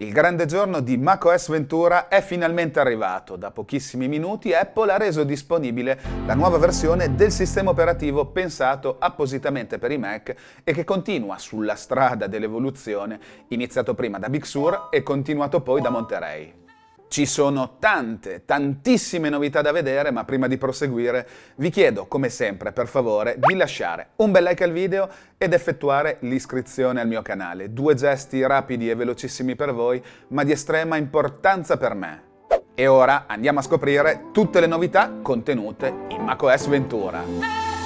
Il grande giorno di macOS Ventura è finalmente arrivato. Da pochissimi minuti Apple ha reso disponibile la nuova versione del sistema operativo pensato appositamente per i Mac e che continua sulla strada dell'evoluzione iniziato prima da Big Sur e continuato poi da Monterey. Ci sono tante, tantissime novità da vedere, ma prima di proseguire vi chiedo, come sempre, per favore, di lasciare un bel like al video ed effettuare l'iscrizione al mio canale. Due gesti rapidi e velocissimi per voi, ma di estrema importanza per me. E ora andiamo a scoprire tutte le novità contenute in macOS Ventura.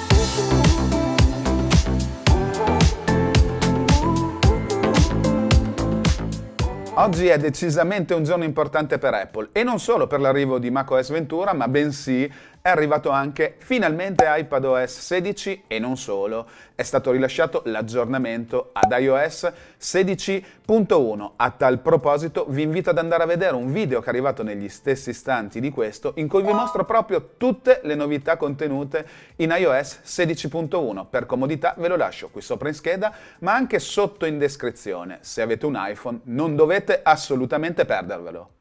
Oggi è decisamente un giorno importante per Apple e non solo per l'arrivo di macOS Ventura, ma bensì è arrivato anche finalmente iPadOS 16 e non solo, è stato rilasciato l'aggiornamento ad iOS 16.1. A tal proposito vi invito ad andare a vedere un video che è arrivato negli stessi istanti di questo in cui vi mostro proprio tutte le novità contenute in iOS 16.1. Per comodità ve lo lascio qui sopra in scheda ma anche sotto in descrizione. Se avete un iPhone non dovete assolutamente perdervelo.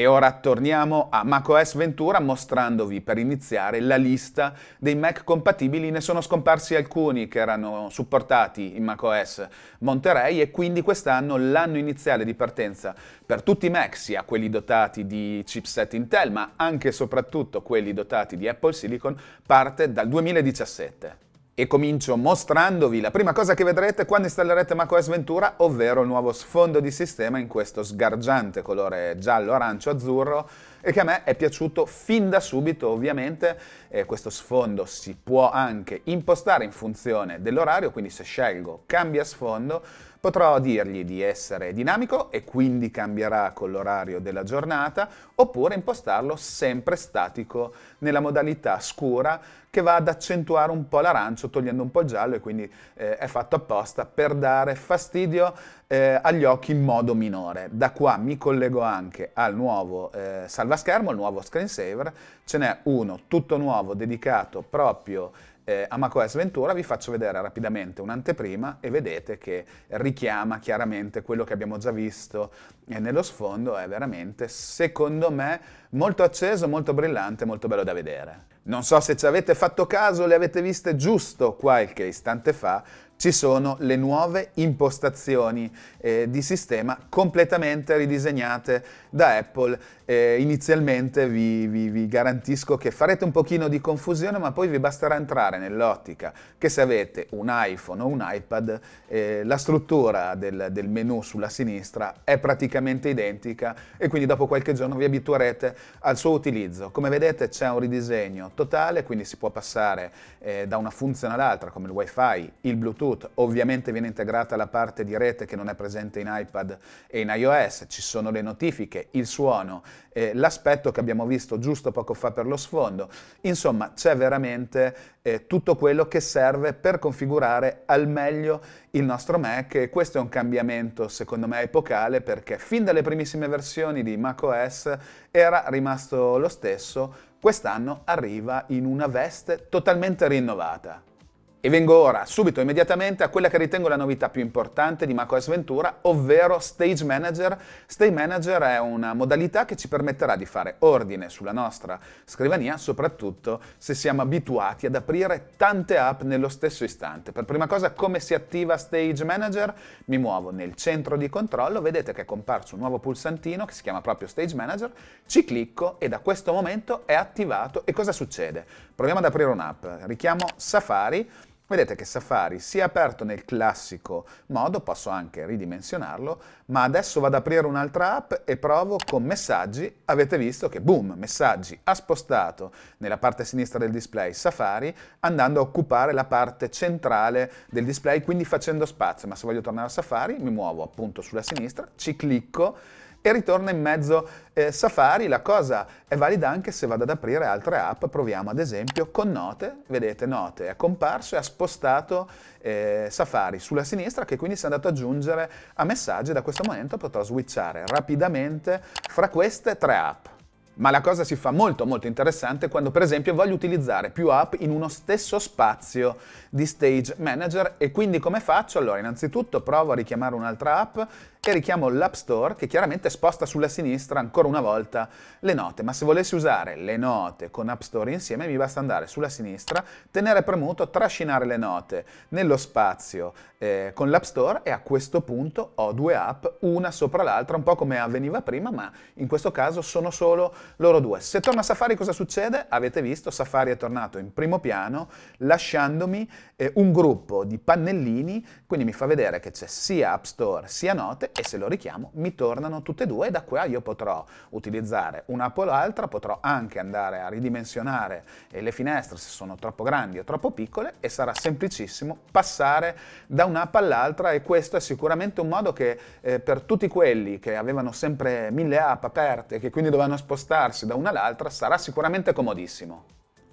E ora torniamo a macOS Ventura mostrandovi per iniziare la lista dei Mac compatibili. Ne sono scomparsi alcuni che erano supportati in macOS Monterey e quindi quest'anno l'anno iniziale di partenza per tutti i Mac, sia quelli dotati di chipset Intel ma anche e soprattutto quelli dotati di Apple Silicon, parte dal 2017 e comincio mostrandovi la prima cosa che vedrete quando installerete macOS Ventura, ovvero il nuovo sfondo di sistema in questo sgargiante colore giallo, arancio, azzurro e che a me è piaciuto fin da subito ovviamente. Eh, questo sfondo si può anche impostare in funzione dell'orario, quindi se scelgo cambia sfondo, Potrò dirgli di essere dinamico e quindi cambierà con l'orario della giornata, oppure impostarlo sempre statico nella modalità scura che va ad accentuare un po' l'arancio togliendo un po' il giallo e quindi eh, è fatto apposta per dare fastidio eh, agli occhi in modo minore. Da qua mi collego anche al nuovo eh, salvaschermo, il nuovo screensaver, ce n'è uno tutto nuovo dedicato proprio eh, S Ventura, vi faccio vedere rapidamente un'anteprima e vedete che richiama chiaramente quello che abbiamo già visto e eh, nello sfondo è veramente, secondo me, molto acceso, molto brillante, molto bello da vedere. Non so se ci avete fatto caso, le avete viste giusto qualche istante fa, ci sono le nuove impostazioni eh, di sistema completamente ridisegnate da Apple eh, inizialmente vi, vi, vi, garantisco che farete un pochino di confusione, ma poi vi basterà entrare nell'ottica che se avete un iPhone o un iPad, eh, la struttura del, del, menu sulla sinistra è praticamente identica e quindi dopo qualche giorno vi abituerete al suo utilizzo. Come vedete c'è un ridisegno totale, quindi si può passare eh, da una funzione all'altra come il WiFi, il Bluetooth, ovviamente viene integrata la parte di rete che non è presente in iPad e in iOS, ci sono le notifiche, il suono, eh, l'aspetto che abbiamo visto giusto poco fa per lo sfondo. Insomma, c'è veramente eh, tutto quello che serve per configurare al meglio il nostro Mac e questo è un cambiamento secondo me epocale perché fin dalle primissime versioni di macOS era rimasto lo stesso, quest'anno arriva in una veste totalmente rinnovata. E vengo ora, subito, immediatamente, a quella che ritengo la novità più importante di macOS Ventura, ovvero Stage Manager. Stage Manager è una modalità che ci permetterà di fare ordine sulla nostra scrivania, soprattutto se siamo abituati ad aprire tante app nello stesso istante. Per prima cosa, come si attiva Stage Manager? Mi muovo nel centro di controllo, vedete che è comparso un nuovo pulsantino che si chiama proprio Stage Manager, ci clicco e da questo momento è attivato. E cosa succede? Proviamo ad aprire un'app. Richiamo Safari Vedete che Safari si è aperto nel classico modo, posso anche ridimensionarlo, ma adesso vado ad aprire un'altra app e provo con messaggi. Avete visto che, boom, messaggi ha spostato nella parte sinistra del display Safari, andando a occupare la parte centrale del display, quindi facendo spazio. Ma se voglio tornare a Safari, mi muovo appunto sulla sinistra, ci clicco, e ritorna in mezzo eh, Safari. La cosa è valida anche se vado ad aprire altre app. Proviamo ad esempio con Note. Vedete, Note è comparso e ha spostato eh, Safari sulla sinistra che quindi si è andato ad aggiungere a messaggi. Da questo momento potrò switchare rapidamente fra queste tre app. Ma la cosa si fa molto molto interessante quando per esempio voglio utilizzare più app in uno stesso spazio di Stage Manager e quindi come faccio? Allora innanzitutto provo a richiamare un'altra app e richiamo l'App Store che chiaramente sposta sulla sinistra ancora una volta le note, ma se volessi usare le note con App Store insieme mi basta andare sulla sinistra, tenere premuto, trascinare le note nello spazio eh, con l'App Store e a questo punto ho due app, una sopra l'altra, un po' come avveniva prima, ma in questo caso sono solo loro due. Se torna Safari cosa succede? Avete visto, Safari è tornato in primo piano lasciandomi eh, un gruppo di pannellini, quindi mi fa vedere che c'è sia App Store sia Note e se lo richiamo mi tornano tutte e due e da qua io potrò utilizzare un'app o l'altra, potrò anche andare a ridimensionare eh, le finestre se sono troppo grandi o troppo piccole e sarà semplicissimo passare da un'app all'altra e questo è sicuramente un modo che eh, per tutti quelli che avevano sempre mille app aperte e che quindi dovevano spostare scostarsi da una all'altra sarà sicuramente comodissimo.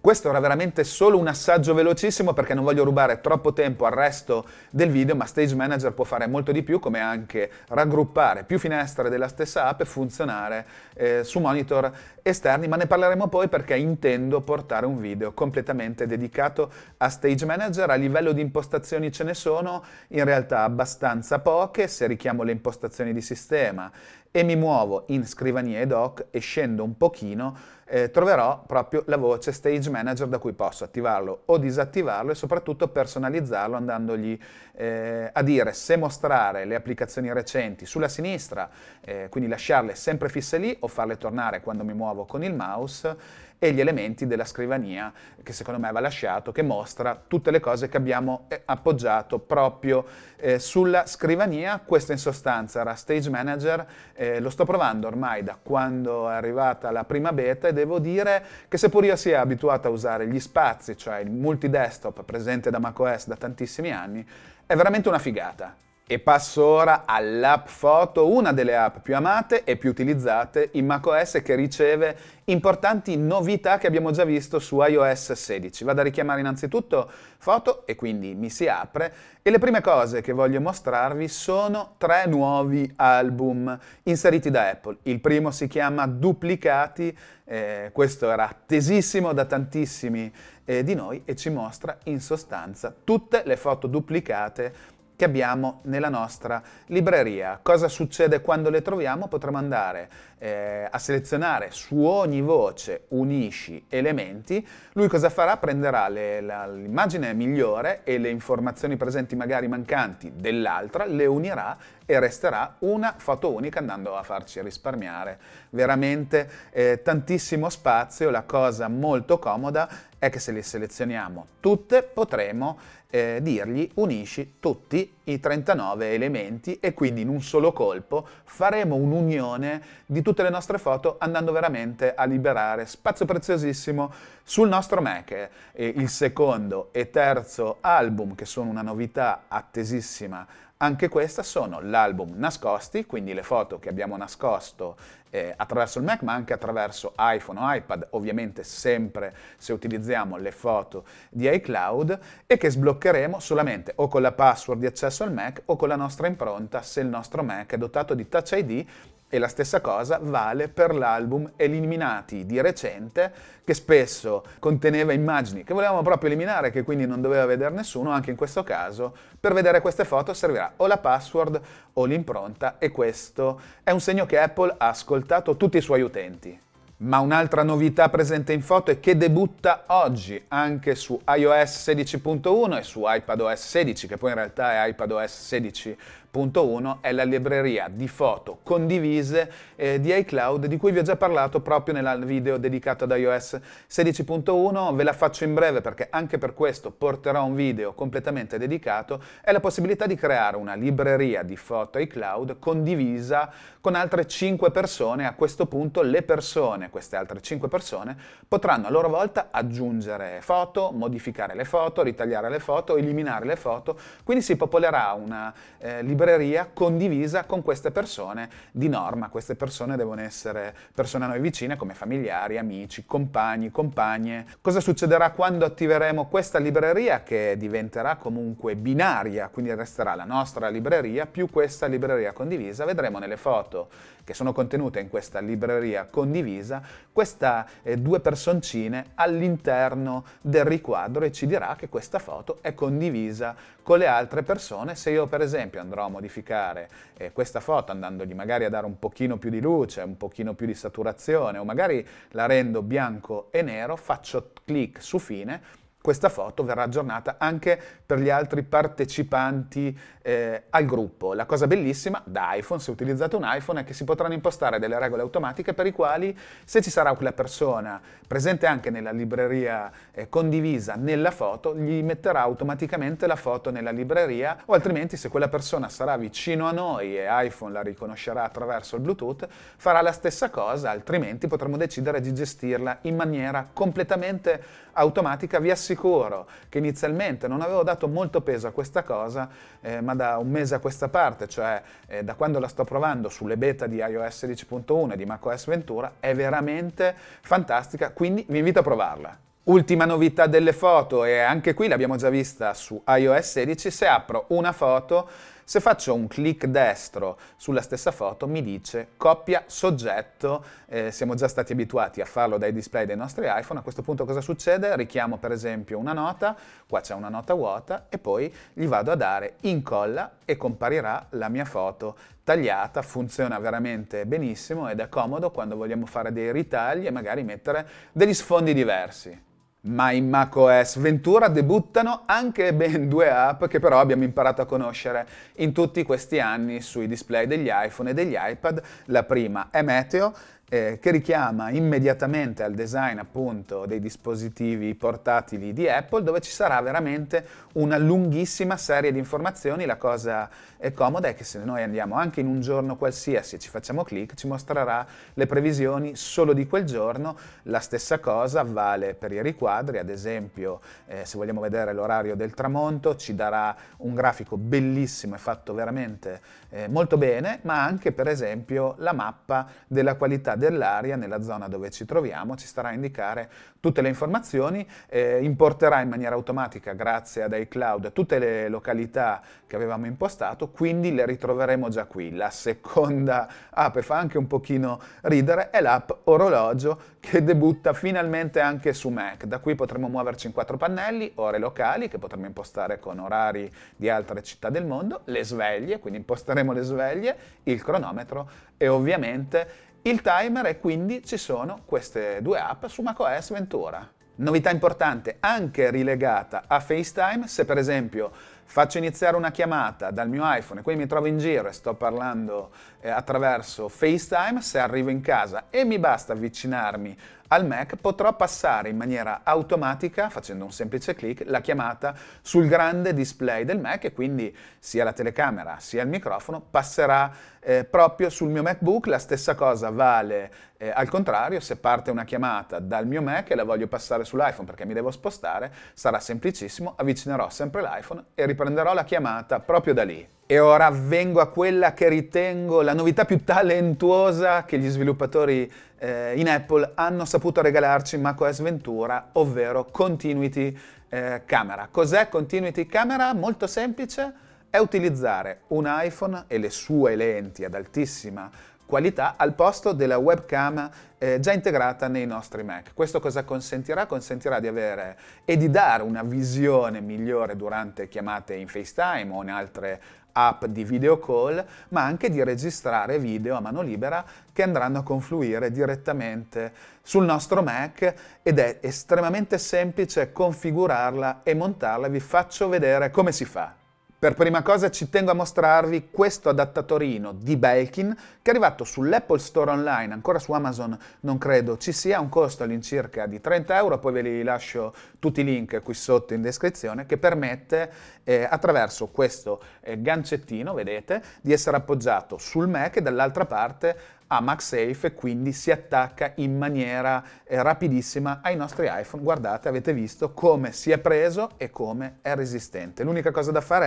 Questo era veramente solo un assaggio velocissimo perché non voglio rubare troppo tempo al resto del video, ma Stage Manager può fare molto di più, come anche raggruppare più finestre della stessa app e funzionare eh, su monitor esterni, ma ne parleremo poi perché intendo portare un video completamente dedicato a Stage Manager. A livello di impostazioni ce ne sono in realtà abbastanza poche, se richiamo le impostazioni di sistema e mi muovo in scrivania ed hoc e scendo un pochino eh, troverò proprio la voce Stage Manager da cui posso attivarlo o disattivarlo e soprattutto personalizzarlo andandogli eh, a dire se mostrare le applicazioni recenti sulla sinistra, eh, quindi lasciarle sempre fisse lì o farle tornare quando mi muovo con il mouse e gli elementi della scrivania che secondo me va lasciato, che mostra tutte le cose che abbiamo eh, appoggiato proprio eh, sulla scrivania. Questo in sostanza era Stage Manager, eh, lo sto provando ormai da quando è arrivata la prima beta ed devo dire che Sepuria si è abituata a usare gli spazi, cioè il multi-desktop presente da macOS da tantissimi anni, è veramente una figata. E passo ora all'app foto, una delle app più amate e più utilizzate in macOS che riceve importanti novità che abbiamo già visto su iOS 16. Vado a richiamare innanzitutto foto e quindi mi si apre e le prime cose che voglio mostrarvi sono tre nuovi album inseriti da Apple. Il primo si chiama Duplicati, eh, questo era attesissimo da tantissimi eh, di noi e ci mostra in sostanza tutte le foto duplicate che abbiamo nella nostra libreria. Cosa succede quando le troviamo? Potremmo andare eh, a selezionare su ogni voce unisci elementi, lui cosa farà? Prenderà le, la, l'immagine migliore e le informazioni presenti magari mancanti dell'altra, le unirà e resterà una foto unica andando a farci risparmiare veramente eh, tantissimo spazio, la cosa molto comoda è che se le selezioniamo tutte potremo eh, dirgli unisci tutti i 39 elementi e quindi in un solo colpo faremo un'unione di tutte le nostre foto andando veramente a liberare spazio preziosissimo sul nostro Mac. E il secondo e terzo album, che sono una novità attesissima anche questa sono l'album nascosti, quindi le foto che abbiamo nascosto eh, attraverso il Mac, ma anche attraverso iPhone o iPad, ovviamente sempre se utilizziamo le foto di iCloud, e che sbloccheremo solamente o con la password di accesso al Mac o con la nostra impronta se il nostro Mac è dotato di Touch ID e la stessa cosa vale per l'album Eliminati di recente, che spesso conteneva immagini che volevamo proprio eliminare, che quindi non doveva vedere nessuno, anche in questo caso per vedere queste foto servirà o la password o l'impronta e questo è un segno che Apple ha ascoltato tutti i suoi utenti. Ma un'altra novità presente in foto è che debutta oggi anche su iOS 16.1 e su iPadOS 16, che poi in realtà è iPadOS 16 Punto 1 è la libreria di foto condivise eh, di iCloud di cui vi ho già parlato proprio nel video dedicato ad iOS 16.1, ve la faccio in breve perché anche per questo porterò un video completamente dedicato, è la possibilità di creare una libreria di foto iCloud condivisa con altre 5 persone, a questo punto le persone, queste altre 5 persone, potranno a loro volta aggiungere foto, modificare le foto, ritagliare le foto, eliminare le foto, quindi si popolerà una eh, libreria libreria condivisa con queste persone di norma. Queste persone devono essere persone a noi vicine come familiari, amici, compagni, compagne. Cosa succederà quando attiveremo questa libreria che diventerà comunque binaria, quindi resterà la nostra libreria più questa libreria condivisa? Vedremo nelle foto che sono contenute in questa libreria condivisa queste eh, due personcine all'interno del riquadro e ci dirà che questa foto è condivisa con le altre persone. Se io per esempio andrò a modificare eh, questa foto andandogli magari a dare un pochino più di luce, un pochino più di saturazione o magari la rendo bianco e nero, faccio clic su fine questa foto verrà aggiornata anche per gli altri partecipanti eh, al gruppo. La cosa bellissima da iPhone, se utilizzate un iPhone, è che si potranno impostare delle regole automatiche per i quali se ci sarà quella persona presente anche nella libreria eh, condivisa nella foto, gli metterà automaticamente la foto nella libreria o altrimenti se quella persona sarà vicino a noi e iPhone la riconoscerà attraverso il Bluetooth, farà la stessa cosa, altrimenti potremo decidere di gestirla in maniera completamente automatica. Vi assicuro sicuro che inizialmente non avevo dato molto peso a questa cosa, eh, ma da un mese a questa parte, cioè eh, da quando la sto provando sulle beta di iOS 10.1 e di macOS Ventura, è veramente fantastica, quindi vi invito a provarla. Ultima novità delle foto, e anche qui l'abbiamo già vista su iOS 16, se apro una foto se faccio un clic destro sulla stessa foto mi dice coppia soggetto, eh, siamo già stati abituati a farlo dai display dei nostri iPhone, a questo punto cosa succede? Richiamo per esempio una nota, qua c'è una nota vuota e poi gli vado a dare incolla e comparirà la mia foto tagliata, funziona veramente benissimo ed è comodo quando vogliamo fare dei ritagli e magari mettere degli sfondi diversi. Ma in macOS Ventura debuttano anche ben due app che però abbiamo imparato a conoscere in tutti questi anni sui display degli iPhone e degli iPad. La prima è Meteo, eh, che richiama immediatamente al design appunto dei dispositivi portatili di Apple dove ci sarà veramente una lunghissima serie di informazioni. La cosa è eh, comoda è che se noi andiamo anche in un giorno qualsiasi e ci facciamo clic ci mostrerà le previsioni solo di quel giorno. La stessa cosa vale per i riquadri, ad esempio eh, se vogliamo vedere l'orario del tramonto ci darà un grafico bellissimo e fatto veramente eh, molto bene, ma anche per esempio la mappa della qualità dell'aria nella zona dove ci troviamo, ci starà a indicare tutte le informazioni, eh, importerà in maniera automatica grazie ad iCloud tutte le località che avevamo impostato, quindi le ritroveremo già qui. La seconda app e fa anche un pochino ridere, è l'app orologio che debutta finalmente anche su Mac. Da qui potremo muoverci in quattro pannelli, ore locali che potremo impostare con orari di altre città del mondo, le sveglie, quindi imposteremo le sveglie, il cronometro e ovviamente il timer e quindi ci sono queste due app su macOS Ventura. Novità importante, anche rilegata a FaceTime, se per esempio faccio iniziare una chiamata dal mio iPhone e qui mi trovo in giro e sto parlando eh, attraverso FaceTime, se arrivo in casa e mi basta avvicinarmi al Mac potrò passare in maniera automatica, facendo un semplice clic, la chiamata sul grande display del Mac e quindi sia la telecamera sia il microfono passerà eh, proprio sul mio MacBook. La stessa cosa vale eh, al contrario, se parte una chiamata dal mio Mac e la voglio passare sull'iPhone perché mi devo spostare, sarà semplicissimo, avvicinerò sempre l'iPhone e riprenderò la chiamata proprio da lì. E ora vengo a quella che ritengo la novità più talentuosa che gli sviluppatori eh, in Apple hanno saputo regalarci in macOS Ventura, ovvero Continuity eh, Camera. Cos'è Continuity Camera? Molto semplice, è utilizzare un iPhone e le sue lenti ad altissima qualità al posto della webcam eh, già integrata nei nostri Mac. Questo cosa consentirà? Consentirà di avere e di dare una visione migliore durante chiamate in FaceTime o in altre app di video call, ma anche di registrare video a mano libera che andranno a confluire direttamente sul nostro Mac ed è estremamente semplice configurarla e montarla. Vi faccio vedere come si fa. Per prima cosa ci tengo a mostrarvi questo adattatorino di Belkin che è arrivato sull'Apple Store Online, ancora su Amazon non credo ci sia, un costo all'incirca di 30 euro, poi ve li lascio tutti i link qui sotto in descrizione, che permette eh, attraverso questo eh, gancettino, vedete, di essere appoggiato sul Mac e dall'altra parte a MagSafe e quindi si attacca in maniera eh, rapidissima ai nostri iPhone. Guardate, avete visto come si è preso e come è resistente. L'unica cosa da fare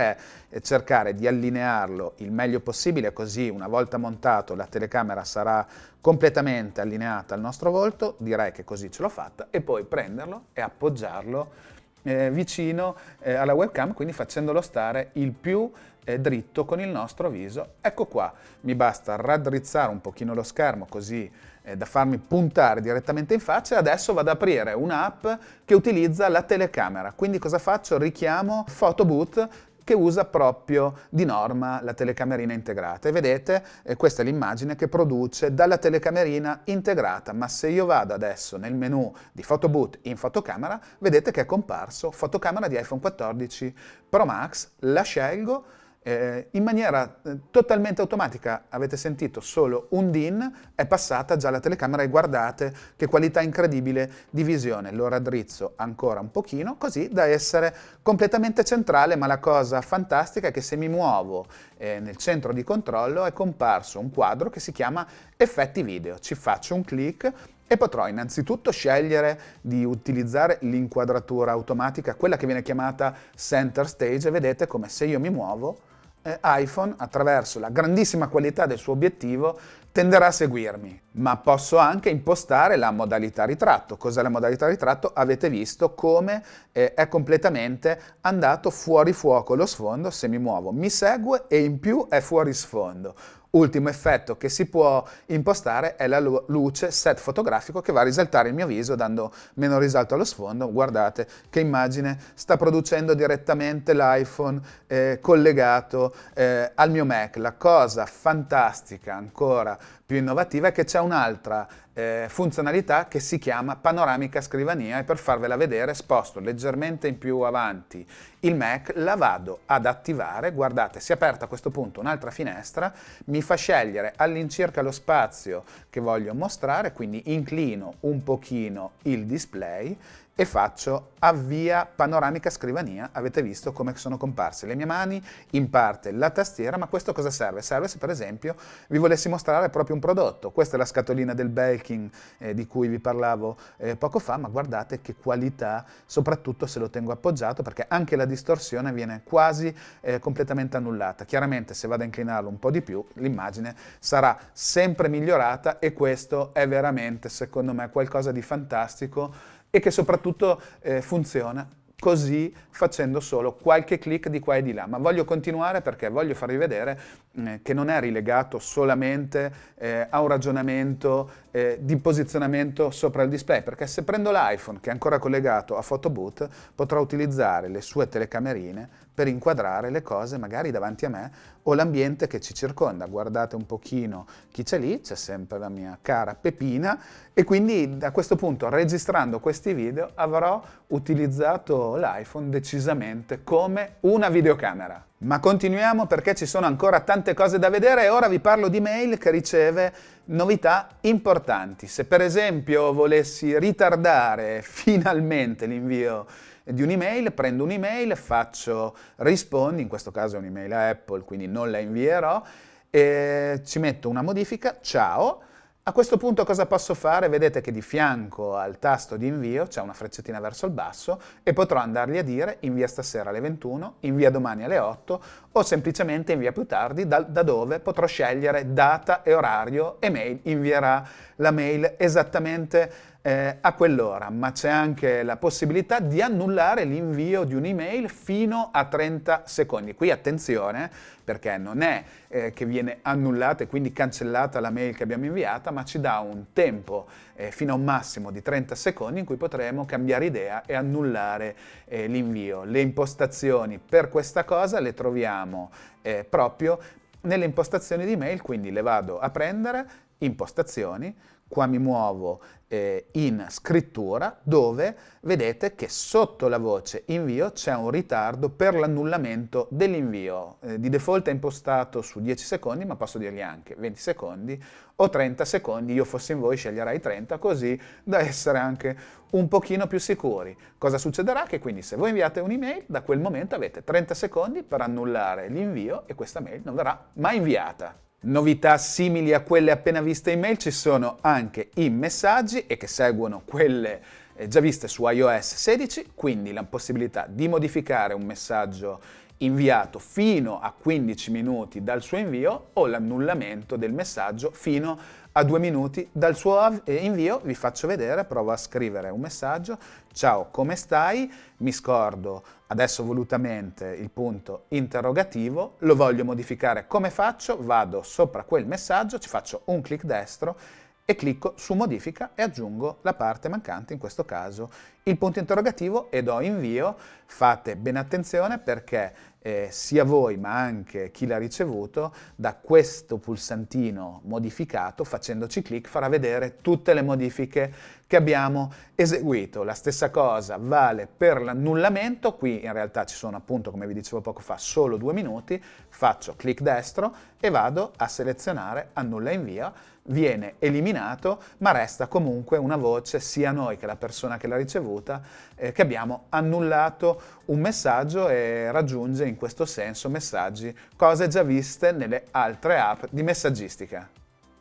è eh, cercare di allinearlo il meglio possibile, così una volta montato la telecamera sarà completamente allineata al nostro volto, direi che così ce l'ho fatta, e poi prenderlo e appoggiarlo eh, vicino eh, alla webcam, quindi facendolo stare il più eh, dritto con il nostro viso. Ecco qua, mi basta raddrizzare un pochino lo schermo così eh, da farmi puntare direttamente in faccia adesso vado ad aprire un'app che utilizza la telecamera. Quindi cosa faccio? Richiamo Photoboot che usa proprio di norma la telecamerina integrata. E vedete, eh, questa è l'immagine che produce dalla telecamerina integrata, ma se io vado adesso nel menu di Photoboot in fotocamera, vedete che è comparso fotocamera di iPhone 14 Pro Max, la scelgo, eh, in maniera eh, totalmente automatica, avete sentito solo un DIN, è passata già la telecamera e guardate che qualità incredibile di visione, lo raddrizzo ancora un pochino, così da essere completamente centrale, ma la cosa fantastica è che se mi muovo eh, nel centro di controllo è comparso un quadro che si chiama effetti video, ci faccio un clic e potrò innanzitutto scegliere di utilizzare l'inquadratura automatica, quella che viene chiamata center stage, vedete come se io mi muovo, eh, iPhone attraverso la grandissima qualità del suo obiettivo tenderà a seguirmi, ma posso anche impostare la modalità ritratto. Cos'è la modalità ritratto? Avete visto come eh, è completamente andato fuori fuoco lo sfondo se mi muovo, mi segue e in più è fuori sfondo. Ultimo effetto che si può impostare è la luce set fotografico che va a risaltare il mio viso dando meno risalto allo sfondo. Guardate che immagine sta producendo direttamente l'iPhone eh, collegato eh, al mio Mac. La cosa fantastica ancora più innovativa è che c'è un'altra eh, funzionalità che si chiama panoramica scrivania e per farvela vedere sposto leggermente in più avanti il Mac, la vado ad attivare, guardate si è aperta a questo punto un'altra finestra, mi fa scegliere all'incirca lo spazio che voglio mostrare, quindi inclino un pochino il display e faccio avvia panoramica scrivania. Avete visto come sono comparse le mie mani, in parte la tastiera, ma questo cosa serve? Serve se per esempio vi volessi mostrare proprio un prodotto. Questa è la scatolina del baking eh, di cui vi parlavo eh, poco fa, ma guardate che qualità, soprattutto se lo tengo appoggiato, perché anche la distorsione viene quasi eh, completamente annullata. Chiaramente se vado a inclinarlo un po' di più, l'immagine sarà sempre migliorata e questo è veramente, secondo me, qualcosa di fantastico e che soprattutto eh, funziona così facendo solo qualche clic di qua e di là, ma voglio continuare perché voglio farvi vedere eh, che non è rilegato solamente eh, a un ragionamento eh, di posizionamento sopra il display, perché se prendo l'iPhone che è ancora collegato a Photobooth potrò utilizzare le sue telecamerine per inquadrare le cose magari davanti a me o l'ambiente che ci circonda. Guardate un pochino chi c'è lì, c'è sempre la mia cara Pepina e quindi da questo punto registrando questi video avrò utilizzato l'iPhone decisamente come una videocamera. Ma continuiamo perché ci sono ancora tante cose da vedere e ora vi parlo di mail che riceve novità importanti. Se per esempio volessi ritardare finalmente l'invio di un'email, prendo un'email, faccio rispondi, in questo caso è un'email a Apple, quindi non la invierò, e ci metto una modifica, ciao, a questo punto cosa posso fare? Vedete che di fianco al tasto di invio c'è una freccettina verso il basso e potrò andargli a dire invia stasera alle 21, invia domani alle 8 o semplicemente invia più tardi da, da dove potrò scegliere data e orario e mail invierà la mail esattamente eh, a quell'ora, ma c'è anche la possibilità di annullare l'invio di un'email fino a 30 secondi. Qui attenzione, perché non è eh, che viene annullata e quindi cancellata la mail che abbiamo inviata, ma ci dà un tempo eh, fino a un massimo di 30 secondi in cui potremo cambiare idea e annullare eh, l'invio. Le impostazioni per questa cosa le troviamo eh, proprio nelle impostazioni di mail, quindi le vado a prendere, impostazioni, qua mi muovo eh, in scrittura dove vedete che sotto la voce invio c'è un ritardo per l'annullamento dell'invio. Eh, di default è impostato su 10 secondi, ma posso dirgli anche 20 secondi o 30 secondi, io fossi in voi sceglierei 30, così da essere anche un pochino più sicuri. Cosa succederà? Che quindi se voi inviate un'email, da quel momento avete 30 secondi per annullare l'invio e questa mail non verrà mai inviata. Novità simili a quelle appena viste in mail ci sono anche i messaggi e che seguono quelle eh, già viste su iOS 16, quindi la possibilità di modificare un messaggio inviato fino a 15 minuti dal suo invio o l'annullamento del messaggio fino a a due minuti dal suo eh, invio vi faccio vedere, provo a scrivere un messaggio, ciao come stai, mi scordo adesso volutamente il punto interrogativo, lo voglio modificare come faccio, vado sopra quel messaggio, ci faccio un clic destro e clicco su modifica e aggiungo la parte mancante, in questo caso il punto interrogativo e do invio. Fate bene attenzione perché eh, sia voi ma anche chi l'ha ricevuto da questo pulsantino modificato facendoci clic farà vedere tutte le modifiche che abbiamo eseguito. La stessa cosa vale per l'annullamento, qui in realtà ci sono appunto come vi dicevo poco fa solo due minuti, faccio clic destro e vado a selezionare annulla invio, viene eliminato ma resta comunque una voce sia noi che la persona che l'ha ricevuta eh, che abbiamo annullato un messaggio e raggiunge in questo senso messaggi, cose già viste nelle altre app di messaggistica.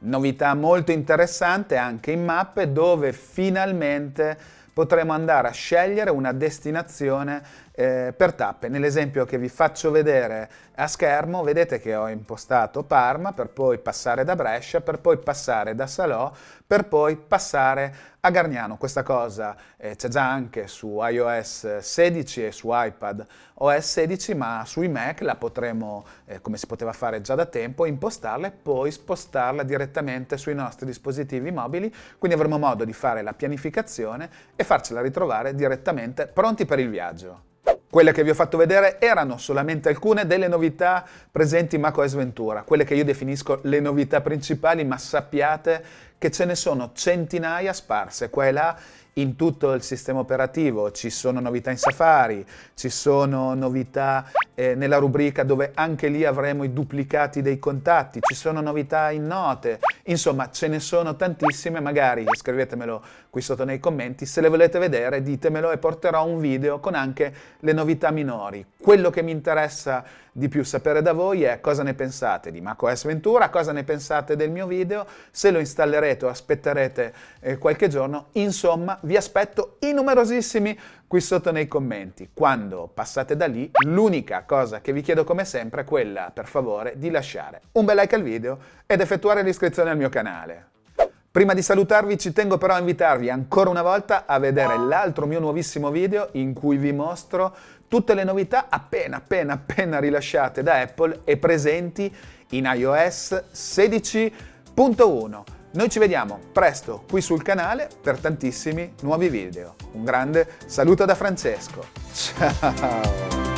Novità molto interessante anche in mappe dove finalmente potremo andare a scegliere una destinazione eh, per tappe. Nell'esempio che vi faccio vedere a schermo vedete che ho impostato Parma per poi passare da Brescia, per poi passare da Salò, per poi passare a Garniano. Questa cosa eh, c'è già anche su iOS 16 e su iPad OS 16, ma sui Mac la potremo, eh, come si poteva fare già da tempo, impostarla e poi spostarla direttamente sui nostri dispositivi mobili, quindi avremo modo di fare la pianificazione e farcela ritrovare direttamente pronti per il viaggio. Quelle che vi ho fatto vedere erano solamente alcune delle novità presenti in macOS Ventura, quelle che io definisco le novità principali, ma sappiate che ce ne sono centinaia sparse qua e là in tutto il sistema operativo. Ci sono novità in Safari, ci sono novità eh, nella rubrica dove anche lì avremo i duplicati dei contatti, ci sono novità in note, Insomma, ce ne sono tantissime, magari scrivetemelo qui sotto nei commenti, se le volete vedere ditemelo e porterò un video con anche le novità minori. Quello che mi interessa di più sapere da voi è cosa ne pensate di macOS Ventura, cosa ne pensate del mio video, se lo installerete o aspetterete eh, qualche giorno, insomma vi aspetto i numerosissimi qui sotto nei commenti. Quando passate da lì, l'unica cosa che vi chiedo come sempre è quella, per favore, di lasciare un bel like al video ed effettuare l'iscrizione al mio canale. Prima di salutarvi ci tengo però a invitarvi ancora una volta a vedere l'altro mio nuovissimo video in cui vi mostro tutte le novità appena appena appena rilasciate da Apple e presenti in iOS 16.1. Noi ci vediamo presto qui sul canale per tantissimi nuovi video. Un grande saluto da Francesco. Ciao!